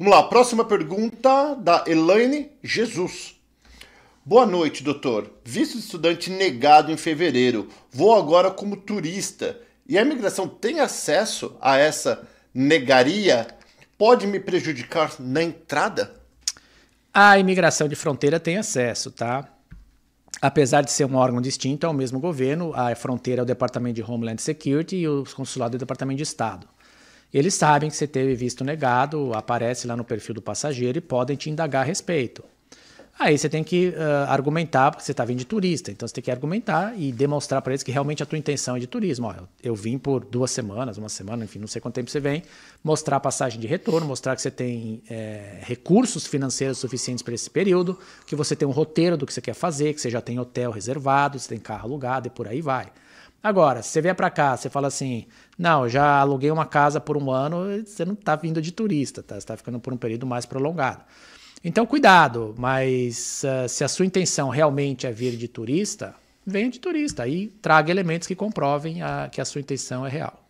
Vamos lá, próxima pergunta da Elaine Jesus. Boa noite, doutor. Visto de estudante negado em fevereiro, vou agora como turista. E a imigração tem acesso a essa negaria? Pode me prejudicar na entrada? A imigração de fronteira tem acesso, tá? Apesar de ser um órgão distinto, é o mesmo governo. A fronteira é o Departamento de Homeland Security e o consulado é o Departamento de Estado. Eles sabem que você teve visto negado, aparece lá no perfil do passageiro e podem te indagar a respeito. Aí você tem que uh, argumentar, porque você está vindo de turista, então você tem que argumentar e demonstrar para eles que realmente a tua intenção é de turismo. Ó, eu, eu, vim por duas semanas, uma semana, enfim, não sei quanto tempo você vem, mostrar a passagem de retorno, mostrar que você tem é, recursos financeiros suficientes para esse período, que você tem um roteiro do que você quer fazer, que você já tem hotel reservado, você tem carro alugado e por aí vai. Agora, se você vier para cá, você fala assim: não, já aluguei uma casa por um ano, você não está vindo de turista, tá? você está ficando por um período mais prolongado. Então, cuidado, mas uh, se a sua intenção realmente é vir de turista, venha de turista e traga elementos que comprovem a, que a sua intenção é real.